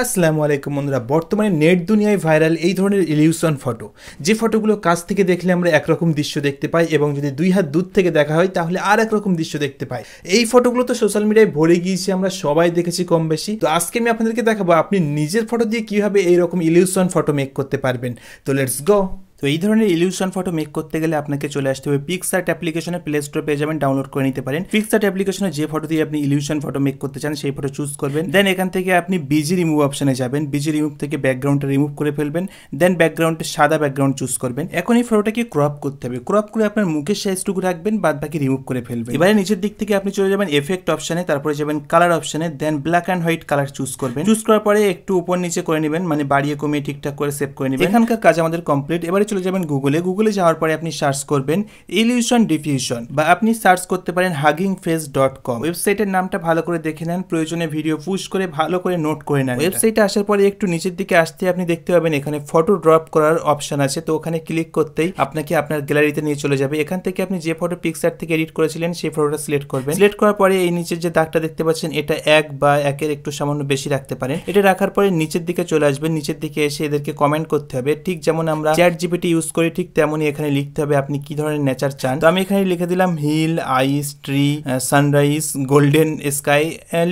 আসসালামু আলাইকুম বন্ধুরা বর্তমানে নেট দুনিয়ায় ভাইরাল এই ধরনের ইলিউশন ফটো যে ফটোগুলো কাছ থেকে দেখলে আমরা একরকম দৃশ্য দেখতে পাই এবং যদি দুই হাত দূর থেকে দেখা হয় তাহলে আর একরকম দৃশ্য দেখতে পাই এই ফটোগুলো তো সোশ্যাল মিডিয়ায় ভরে গিয়েছি আমরা সবাই দেখেছি কম বেশি তো আজকে আমি আপনাদেরকে দেখাবো আপনি নিজের ফটো দিয়ে কীভাবে এইরকম ইলিউশন ফটো মেক করতে পারবেন তো লেটস গো তো এই ধরনের ইলিউশন ফটো মেক করতে গেলে আপনাকে চলে আসতে হবে পিকসার্ট অ্যাপ্লিকেশনে প্লে স্টোরে পেয়ে যাবেন ডাউনলোড করে নিতে পারেন পিকসার্ট অ্যাপ্লিকেশনে যে ফটো দিয়ে আপনি ইলিউশন ফটো মেক করতে চান সেই ফটো চুজ করবেন দেন এখান থেকে আপনি বিজি রিমুভ অপশানে যাবেন বিজি রিমুভ থেকে ব্যাকগ্রাউন্ডটা রিমুভ করে ফেলবেন দেন ব্যাকগ্রাউন্ডে সাদা ব্যাকগ্রাউন্ড চুজ করবেন এখন এই ফটোটাকে ক্রপ করতে হবে ক্রপ করে আপনার মুখের সাইজটুকু রাখবেন বাদ বাকি রিমুভ করে ফেলবেন এবারে নিচের দিক থেকে আপনি চলে যাবেন এফেক্ট অপশানে তারপরে যাবেন কালার অপশানে দেন black and white colour choose করবেন চুজ করার পরে একটু উপর নিচে করে নেবেন মানে বাড়িয়ে কমিয়ে ঠিকঠাক করে সেভ করে নেবেন এখানকার কাজ আমাদের কমপ্লিট এবারে চলে যাবেন গুগলে গুগলে যাওয়ার পরে আপনি সার্চ করবেন ইলিউশন ডিফিউশন বা আপনি সার্চ করতে পারেন হাগিং ফেস ডট কম ওয়েবসাইটের নামটা ভালো করে দেখে নেন প্রয়োজনে ভিডিও পুশ করে ভালো করে নোট করে নেন ওয়েবসাইটে আসার পরে একটু নিচের দিকে আসতে আপনি দেখতে পাবেন এখানে ফটো ড্রপ করার অপশন আছে তো ওখানে ক্লিক করতেই আপনাকে আপনার গ্যালারিতে নিয়ে চলে যাবে এখান থেকে আপনি যে ফটো পিকচার থেকে এডিট করেছিলেন সেই ফটোটা সিলেক্ট করবেন সিলেক্ট করার পরে এই নিচের যে দাগটা দেখতে পাচ্ছেন এটা এক বা একের একটু সামান্য বেশি রাখতে পারেন এটা রাখার পরে নিচের দিকে চলে আসবেন নিচের দিকে এসে এদেরকে কমেন্ট করতে হবে ঠিক যেমন আমরা চ্যাট জিপি এটি ইউজ করে ঠিক তেমনই এখানে লিখতে হবে আপনি কি ধরনের নেচার চান তো আমি এখানে লিখে দিলাম hill ice tree sunrise golden sky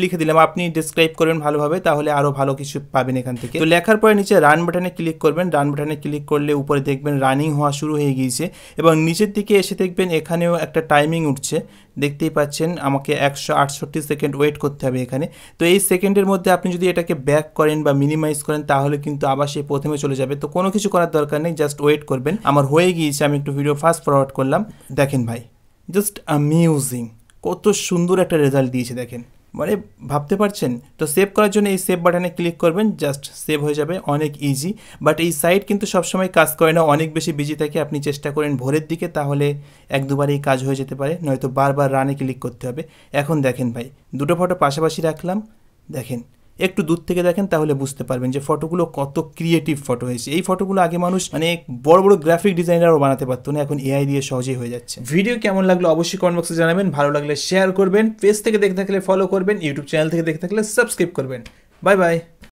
লিখে দিলাম আপনি ডিসক্রাইব করবেন ভালোভাবে তাহলে আরো ভালো কিছু পাবেন এখান থেকে তো লেখার পরে নিচে রান বাটনে ক্লিক করবেন রান বাটনে ক্লিক করলে উপরে দেখবেন রানিং হওয়া শুরু হয়ে গিয়েছে এবং নিচের দিকে এসে দেখবেন এখানেও একটা টাইমিং উঠছে দেখতেই পাচ্ছেন আমাকে একশো আটষট্টি সেকেন্ড ওয়েট করতে হবে এখানে তো এই সেকেন্ডের মধ্যে আপনি যদি এটাকে ব্যাক করেন বা মিনিমাইজ করেন তাহলে কিন্তু আবার সে প্রথমে চলে যাবে তো কোনো কিছু করার দরকার নেই জাস্ট ওয়েট ওয়েট করবেন আমার হয়ে গিয়েছে আমি একটু ভিডিও ফাস্ট ফরওয়ার্ড করলাম দেখেন ভাই জাস্ট অ্যামিউজিং কত সুন্দর একটা রেজাল্ট দিয়েছে দেখেন মানে ভাবতে পারছেন তো সেভ করার জন্য এই সেভ বাটনে ক্লিক করবেন জাস্ট সেভ হয়ে যাবে অনেক ইজি বাট এই সাইট কিন্তু সবসময় কাজ করে না অনেক বেশি বিজি থাকে আপনি চেষ্টা করেন ভোরের দিকে তাহলে এক দুবার এই কাজ হয়ে যেতে পারে নয়তো বারবার রানে ক্লিক করতে হবে এখন দেখেন ভাই দুটো ফটো পাশাপাশি রাখলাম দেখেন একটু দূর থেকে দেখেন তাহলে বুঝতে পারবেন যে ফটোগুলো কত ক্রিয়েটিভ ফটো হয়েছে এই ফটোগুলো আগে মানুষ মানে বড় বড় গ্রাফিক ডিজাইনারও বানাতে পারতো না এখন এআই দিয়ে সহজেই হয়ে যাচ্ছে ভিডিও কেমন লাগলো অবশ্যই কমেন্ট বক্সে জানাবেন ভালো লাগলে শেয়ার করবেন পেজ থেকে দেখে থাকলে ফলো করবেন ইউটিউব চ্যানেল থেকে দেখে থাকলে সাবস্ক্রাইব করবেন বাই বাই